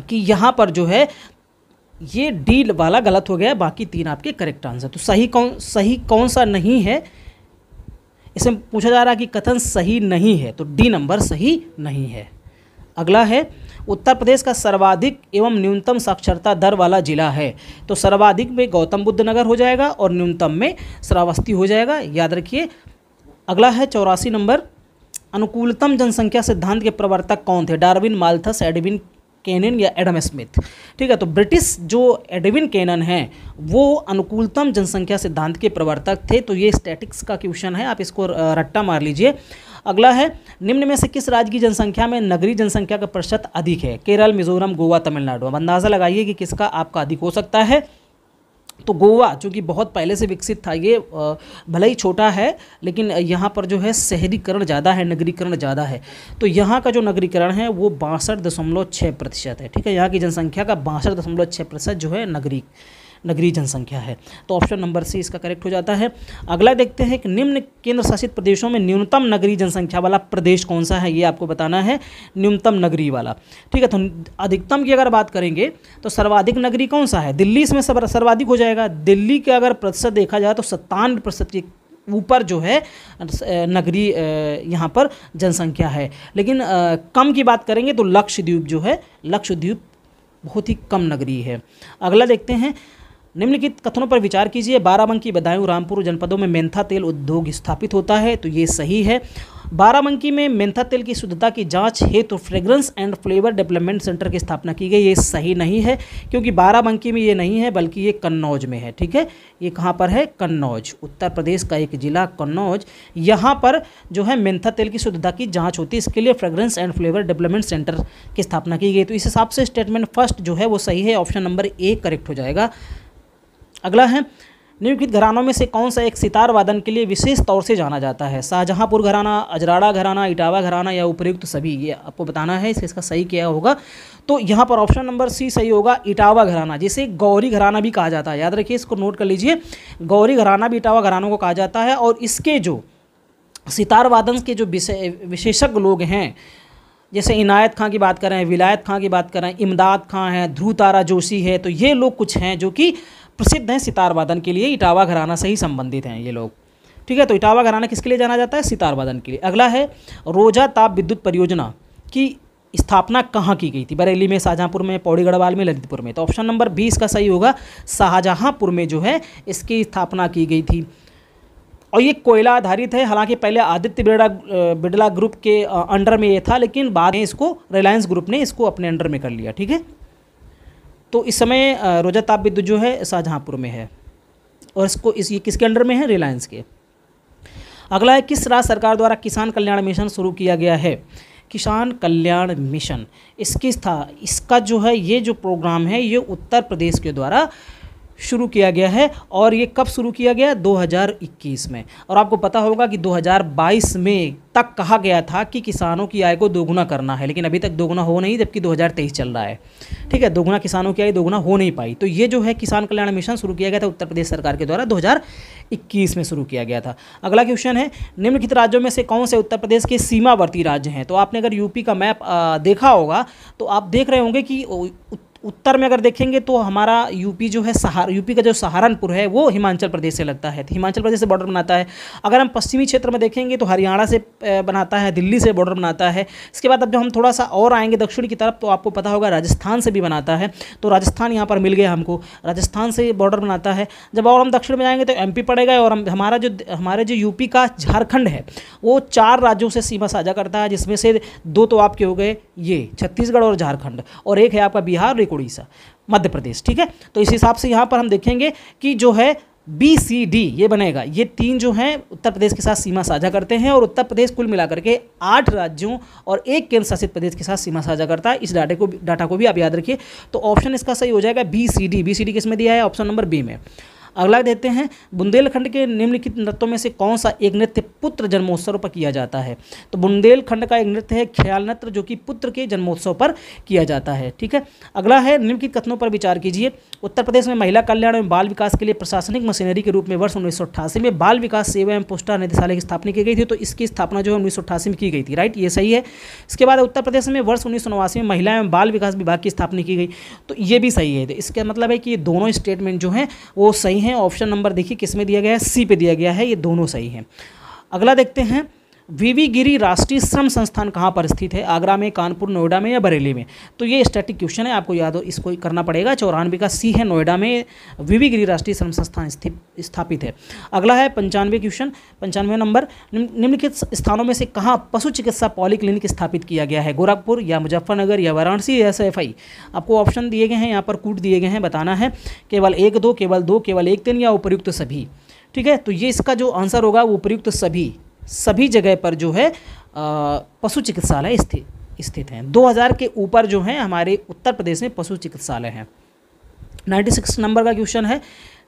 कि यहाँ पर जो है ये डी वाला गलत हो गया बाकी तीन आपके करेक्ट आंसर तो सही कौन सही कौन सा नहीं है इसमें पूछा जा रहा है कि कथन सही नहीं है तो डी नंबर सही नहीं है अगला है उत्तर प्रदेश का सर्वाधिक एवं न्यूनतम साक्षरता दर वाला जिला है तो सर्वाधिक में गौतम बुद्ध नगर हो जाएगा और न्यूनतम में श्रावस्ती हो जाएगा याद रखिए अगला है चौरासी नंबर अनुकूलतम जनसंख्या सिद्धांत के प्रवर्तक कौन थे डार्विन माल्थस एडविन कैनन या एडम स्मिथ ठीक है तो ब्रिटिश जो एडविन कैनन है वो अनुकूलतम जनसंख्या सिद्धांत के प्रवर्तक थे तो ये स्टैटिक्स का क्वेश्चन है आप इसको रट्टा मार लीजिए अगला है निम्न में से किस राज्य की जनसंख्या में नगरीय जनसंख्या का प्रतिशत अधिक है केरल मिजोरम गोवा तमिलनाडु अब अंदाज़ा लगाइए कि किसका आपका अधिक हो सकता है तो गोवा जो कि बहुत पहले से विकसित था ये भले ही छोटा है लेकिन यहाँ पर जो है शहरीकरण ज़्यादा है नगरीकरण ज़्यादा है तो यहाँ का जो नगरीकरण है वो बासठ दशमलव छः प्रतिशत है ठीक है यहाँ की जनसंख्या का बासठ दशमलव छः प्रतिशत जो है नगरी नगरीय जनसंख्या है तो ऑप्शन नंबर सी इसका करेक्ट हो जाता है अगला देखते हैं कि निम्न केंद्र शासित प्रदेशों में न्यूनतम नगरीय जनसंख्या वाला प्रदेश कौन सा है ये आपको बताना है न्यूनतम नगरी वाला ठीक है तो अधिकतम की अगर बात करेंगे तो सर्वाधिक नगरी कौन सा है दिल्ली इसमें सर्वाधिक हो जाएगा दिल्ली के अगर प्रतिशत देखा जाए तो सत्तानवे प्रतिशत के ऊपर जो है नगरी यहाँ पर जनसंख्या है लेकिन कम की बात करेंगे तो लक्षद्वीप जो है लक्षद्वीप बहुत ही कम नगरी है अगला देखते हैं निम्नलिखित कथनों पर विचार कीजिए बाराबंकी बदायूं रामपुर जनपदों में मेंथा तेल उद्योग स्थापित होता है तो ये सही है बाराबंकी में मेंथा तेल की शुद्धता की जांच हेतु तो fragrance and flavour development centre की स्थापना की गई ये सही नहीं है क्योंकि बाराबंकी में ये नहीं है बल्कि ये कन्नौज में है ठीक है ये कहाँ पर है कन्नौज उत्तर प्रदेश का एक जिला कन्नौज यहाँ पर जो है मेंथा तेल की शुद्धता की जाँच होती है इसके लिए fragrance and flavour development centre की स्थापना की गई तो इस हिसाब से स्टेटमेंट फर्स्ट जो है वो सही है ऑप्शन नंबर ए करेक्ट हो जाएगा अगला है निम्नलिखित घरानों में से कौन सा एक सितार वादन के लिए विशेष तौर से जाना जाता है शाहजहाँपुर घराना अजराड़ा घराना इटावा घराना या उपयुक्त तो सभी ये आपको बताना है इसे इसका सही क्या होगा तो यहाँ पर ऑप्शन नंबर सी सही होगा इटावा घराना जिसे गौरी घराना भी कहा जाता है याद रखिए इसको नोट कर लीजिए गौरी घराना भी इटावा घरानों को कहा जाता है और इसके जो सितार वादन के जो विशेषज्ञ लोग हैं जैसे इनायत खां की बात करें विलायत खां की बात करें इमदाद खां हैं ध्रुव तारा जोशी है तो ये लोग कुछ हैं जो कि प्रसिद्ध हैं सितार वादन के लिए इटावा घराना से ही संबंधित हैं ये लोग ठीक है तो इटावा घराना किसके लिए जाना जाता है सितार वादन के लिए अगला है रोजा ताप विद्युत परियोजना की स्थापना कहाँ की गई थी बरेली में शाहजहाँपुर में पौड़ी गढ़वाल में ललितपुर में तो ऑप्शन नंबर बी इसका सही होगा शाहजहाँपुर में जो है इसकी स्थापना की गई थी और ये कोयला आधारित है हालांकि पहले आदित्य बिरला बिरला ग्रुप के अंडर में ये था लेकिन बाद में इसको रिलायंस ग्रुप ने इसको अपने अंडर में कर लिया ठीक है तो इस समय रोजा ताप विद्युत जो है शाहजहाँपुर में है और इसको इस ये किसके अंडर में है रिलायंस के अगला है किस राज्य सरकार द्वारा किसान कल्याण मिशन शुरू किया गया है किसान कल्याण मिशन इसकी था इसका जो है ये जो प्रोग्राम है ये उत्तर प्रदेश के द्वारा शुरू किया गया है और ये कब शुरू किया गया 2021 में और आपको पता होगा कि 2022 में तक कहा गया था कि किसानों की आय को दोगुना करना है लेकिन अभी तक दोगुना हो नहीं जबकि 2023 चल रहा है ठीक है दोगुना किसानों की आय दोगुना हो नहीं पाई तो ये जो है किसान कल्याण मिशन शुरू किया गया था उत्तर प्रदेश सरकार के द्वारा इक्कीस में शुरू किया गया था अगला क्वेश्चन है निम्नलिखित राज्यों में से कौन से उत्तर प्रदेश के सीमावर्ती राज्य हैं तो आपने अगर यूपी का मैप देखा होगा तो आप देख रहे होंगे कि उत्तर में अगर देखेंगे तो हमारा यूपी जो है सहार यूपी का जो सहारनपुर है वो हिमाचल प्रदेश से लगता है हिमाचल प्रदेश से बॉर्डर बनाता है अगर हम पश्चिमी क्षेत्र में देखेंगे तो हरियाणा से बनाता है दिल्ली से बॉर्डर बनाता है इसके बाद अब जब हम थोड़ा सा और आएंगे दक्षिण की तरफ तो आपको पता होगा राजस्थान से भी बनाता है तो राजस्थान यहाँ पर मिल गया हमको राजस्थान से बॉर्डर बनाता है जब और हम दक्षिण में जाएंगे तो एम पड़ेगा और हमारा जो हमारे जो यूपी का झारखंड है वो चार राज्यों से सीमा साझा करता है जिसमें से दो तो आपके हो गए ये छत्तीसगढ़ और झारखंड और एक है आपका बिहार एक उड़ीसा मध्य प्रदेश ठीक है तो इस हिसाब से यहाँ पर हम देखेंगे कि जो है बी सी डी ये बनेगा ये तीन जो हैं उत्तर प्रदेश के साथ सीमा साझा करते हैं और उत्तर प्रदेश कुल मिलाकर के आठ राज्यों और एक केंद्र शासित प्रदेश के साथ सीमा साझा करता है इस डाटे को डाटा को भी आप याद रखिए तो ऑप्शन इसका सही हो जाएगा B C D B C D किस में दिया है ऑप्शन नंबर बी में अगला देते हैं बुंदेलखंड के निम्नलिखित नृत्यों में से कौन सा एक नृत्य पुत्र जन्मोत्सव पर किया जाता है तो बुंदेलखंड का एक नृत्य है ख्याल नृत्य जो कि पुत्र के जन्मोत्सव पर किया जाता है ठीक है अगला है निम्नलिखित कथनों पर विचार कीजिए उत्तर प्रदेश में महिला कल्याण एवं बाल विकास के लिए प्रशासनिक मशीनरी के रूप में वर्ष उन्नीस में बाल विकास सेवा एवं पोस्टर निदेशालय की स्थापना की गई थी तो इसकी स्थापना जो है उन्नीस में की गई थी राइट ये सही है इसके बाद उत्तर प्रदेश में वर्ष उन्नीस में महिला एवं बाल विकास विभाग की स्थापना की गई तो ये भी सही है इसका मतलब है कि ये दोनों स्टेटमेंट जो हैं वो सही हैं हैं ऑप्शन नंबर देखिए किस में दिया गया है सी पे दिया गया है ये दोनों सही हैं अगला देखते हैं वीवी गिरी राष्ट्रीय श्रम संस्थान कहाँ पर स्थित है आगरा में कानपुर नोएडा में या बरेली में तो ये स्टैटिक क्वेश्चन है आपको याद हो इसको करना पड़ेगा चौरानवे का सी है नोएडा में वीवी गिरी राष्ट्रीय श्रम संस्थान स्थापित है अगला है पंचानवे क्वेश्चन पंचानवे नंबर निम्नलिखित स्थानों में से कहाँ पशु चिकित्सा पॉलीक्लिनिक स्थापित किया गया है गोरखपुर या मुजफ्फरनगर या वाराणसी या एस आपको ऑप्शन दिए गए हैं यहाँ पर कूट दिए गए हैं बताना है केवल एक दो केवल दो केवल एक तीन या उपयुक्त सभी ठीक है तो ये इसका जो आंसर होगा वो उपयुक्त सभी सभी जगह पर जो है पशु चिकित्सालय स्थित स्थित हैं 2000 के ऊपर जो हैं हमारे उत्तर प्रदेश में पशु चिकित्सालय हैं 96 नंबर का क्वेश्चन है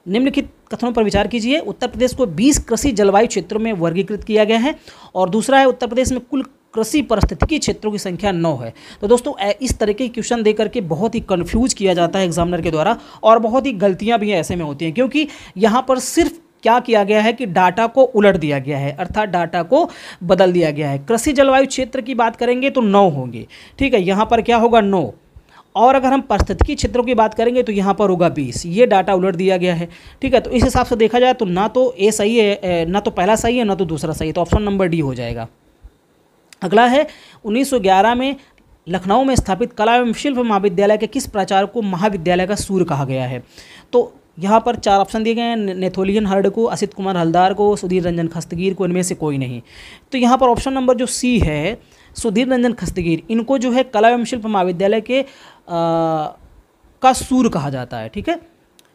निम्नलिखित कथनों पर विचार कीजिए उत्तर प्रदेश को 20 कृषि जलवायु क्षेत्रों में वर्गीकृत किया गया है और दूसरा है उत्तर प्रदेश में कुल कृषि परिस्थितिकी क्षेत्रों की संख्या नौ है तो दोस्तों इस तरह के क्वेश्चन देकर करके बहुत ही कन्फ्यूज किया जाता है एग्जामिनर के द्वारा और बहुत ही गलतियाँ भी ऐसे में होती हैं क्योंकि यहाँ पर सिर्फ क्या किया गया है कि डाटा को उलट दिया गया है अर्थात डाटा को बदल दिया गया है कृषि जलवायु क्षेत्र की बात करेंगे तो नौ होंगे ठीक है यहाँ पर क्या होगा नौ और अगर हम पारिस्थितिकी क्षेत्रों की बात करेंगे तो यहाँ पर होगा बीस ये डाटा उलट दिया गया है ठीक है तो इस हिसाब से देखा जाए तो ना तो ए सही है ना तो पहला सही है ना तो दूसरा सही है तो ऑप्शन नंबर डी हो जाएगा अगला है 1911 में लखनऊ में स्थापित कला एवं शिल्प महाविद्यालय के किस प्राचार्य को महाविद्यालय का सूर्य कहा गया है तो यहाँ पर चार ऑप्शन दिए गए हैं नेथोलियन हर्ड को असित कुमार हल्दार को सुधीर रंजन खस्तगीर को इनमें से कोई नहीं तो यहाँ पर ऑप्शन नंबर जो सी है सुधीर रंजन खस्तगीर इनको जो है कला एवं शिल्प महाविद्यालय के आ, का सूर कहा जाता है ठीक है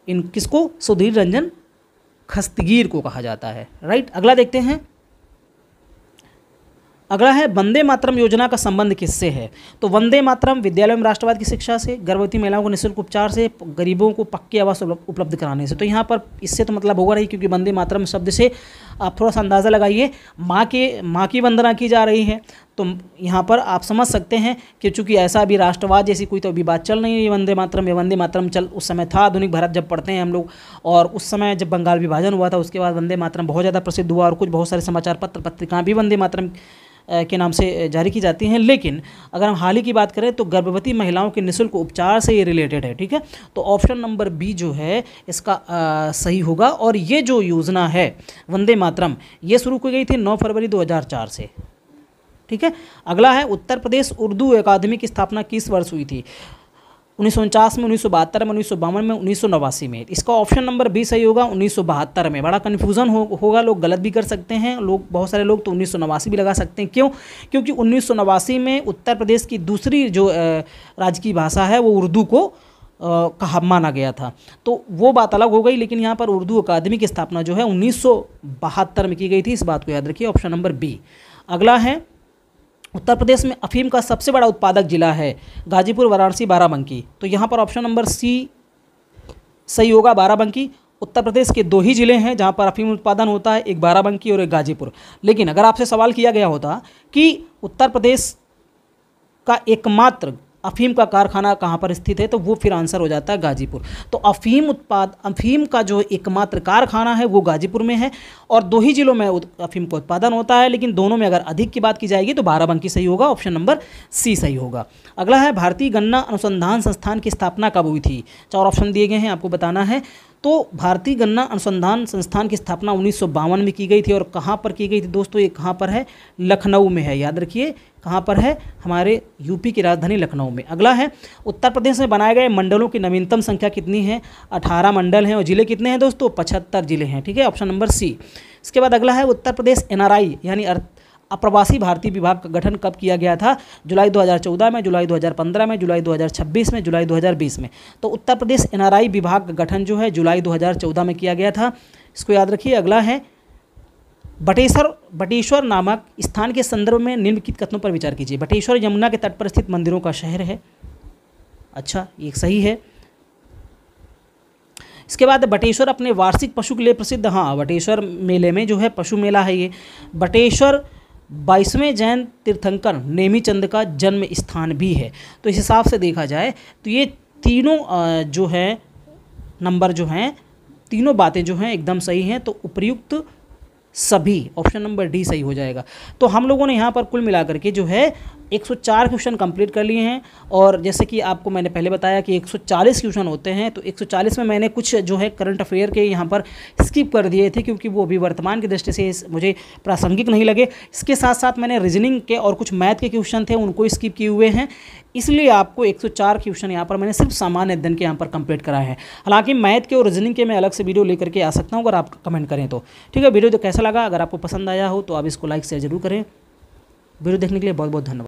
इन किसको सुधीर रंजन खस्तगीर को कहा जाता है राइट अगला देखते हैं अगला है वंदे मातरम योजना का संबंध किससे है तो वंदे मातरम विद्यालय में राष्ट्रवाद की शिक्षा से गर्भवती महिलाओं को निःशुल्क उपचार से गरीबों को पक्के आवास उपलब्ध कराने से तो यहाँ पर इससे तो मतलब होगा नहीं क्योंकि वंदे मातरम शब्द से आप थोड़ा सा अंदाज़ा लगाइए माँ के माँ की वंदना की जा रही है तो यहाँ पर आप समझ सकते हैं कि चूंकि ऐसा अभी राष्ट्रवाद जैसी कोई तो अभी बात चल नहीं है वंदे मातरम या वंदे मातरम चल उस समय था आधुनिक भारत जब पढ़ते हैं हम लोग और उस समय जब बंगाल विभाजन हुआ था उसके बाद वंदे मातरम बहुत ज़्यादा प्रसिद्ध हुआ और कुछ बहुत सारे समाचार पत्र पत्रिकाएँ भी वंदे मातरम के नाम से जारी की जाती हैं लेकिन अगर हम हाल ही की बात करें तो गर्भवती महिलाओं के निःशुल्क उपचार से ये रिलेटेड है ठीक है तो ऑप्शन नंबर बी जो है इसका आ, सही होगा और ये जो योजना है वंदे मातरम ये शुरू की गई थी नौ फरवरी 2004 से ठीक है अगला है उत्तर प्रदेश उर्दू अकादमी की स्थापना किस वर्ष हुई थी उन्नीस में उन्नीस में उन्नीस में उन्नीस में इसका ऑप्शन नंबर बी सही होगा उन्नीस में बड़ा कन्फ्यूज़न हो, होगा लोग गलत भी कर सकते हैं लोग बहुत सारे लोग तो उन्नीस भी लगा सकते हैं क्यों क्योंकि उन्नीस में उत्तर प्रदेश की दूसरी जो राज्य की भाषा है वो उर्दू को कहा माना गया था तो वो बात अलग हो गई लेकिन यहाँ पर उर्दू अकादमी की स्थापना जो है उन्नीस में की गई थी इस बात को याद रखिए ऑप्शन नंबर बी अगला है उत्तर प्रदेश में अफीम का सबसे बड़ा उत्पादक जिला है गाजीपुर वाराणसी बाराबंकी तो यहाँ पर ऑप्शन नंबर सी सही होगा बाराबंकी उत्तर प्रदेश के दो ही ज़िले हैं जहाँ पर अफीम उत्पादन होता है एक बाराबंकी और एक गाजीपुर लेकिन अगर आपसे सवाल किया गया होता कि उत्तर प्रदेश का एकमात्र अफीम का कारखाना कहाँ पर स्थित है तो वो फिर आंसर हो जाता है गाजीपुर तो अफीम उत्पाद अफीम का जो एकमात्र कारखाना है वो गाजीपुर में है और दो ही जिलों में अफीम का उत्पादन होता है लेकिन दोनों में अगर अधिक की बात की जाएगी तो बाराबंकी सही होगा ऑप्शन नंबर सी सही होगा अगला है भारतीय गन्ना अनुसंधान संस्थान की स्थापना कब हुई थी चार ऑप्शन दिए गए हैं आपको बताना है तो भारतीय गन्ना अनुसंधान संस्थान की स्थापना उन्नीस में की गई थी और कहाँ पर की गई थी दोस्तों ये कहाँ पर है लखनऊ में है याद रखिए कहाँ पर है हमारे यूपी की राजधानी लखनऊ में अगला है उत्तर प्रदेश में बनाए गए मंडलों की नवीनतम संख्या कितनी है अठारह मंडल हैं और जिले कितने हैं दोस्तों पचहत्तर जिले हैं ठीक है ऑप्शन नंबर सी इसके बाद अगला है उत्तर प्रदेश एनआरआई यानी अप्रवासी भारतीय विभाग का गठन कब किया गया था जुलाई 2014 में जुलाई 2015 में जुलाई 2026 में जुलाई 2020 में तो उत्तर प्रदेश एनआरआई विभाग का गठन जो है जुलाई 2014 में किया गया था इसको याद रखिए अगला है बटेश्वर बटेश्वर नामक स्थान के संदर्भ में निम्नलिखित कथनों पर विचार कीजिए बटेश्वर यमुना के तट पर स्थित मंदिरों का शहर है अच्छा ये सही है इसके बाद बटेश्वर अपने वार्षिक पशु के लिए प्रसिद्ध हाँ बटेश्वर मेले में जो है पशु मेला है ये बटेश्वर बाईसवें जैन तीर्थंकर नेमीचंद का जन्म स्थान भी है तो इस हिसाब से देखा जाए तो ये तीनों जो है नंबर जो हैं तीनों बातें जो हैं एकदम सही हैं तो उपयुक्त सभी ऑप्शन नंबर डी सही हो जाएगा तो हम लोगों ने यहाँ पर कुल मिलाकर के जो है 104 क्वेश्चन कंप्लीट कर लिए हैं और जैसे कि आपको मैंने पहले बताया कि 140 क्वेश्चन होते हैं तो 140 में मैंने कुछ जो है करंट अफेयर के यहाँ पर स्किप कर दिए थे क्योंकि वो अभी वर्तमान की दृष्टि से मुझे प्रासंगिक नहीं लगे इसके साथ साथ मैंने रीजनिंग के और कुछ मैथ के क्वेश्चन थे उनको स्किप किए हुए हैं इसलिए आपको 104 क्वेश्चन यहाँ पर मैंने सिर्फ सामान्य अध्ययन के यहाँ पर कंप्लीट कराया है हालांकि मैथ के और रीजनिंग के मैं अलग से वीडियो लेकर के आ सकता हूँ अगर आप कमेंट करें तो ठीक है वीडियो तो कैसा लगा अगर आपको पसंद आया हो तो आप इसको लाइक शेयर जरूर करें वीडियो देखने के लिए बहुत बहुत धन्यवाद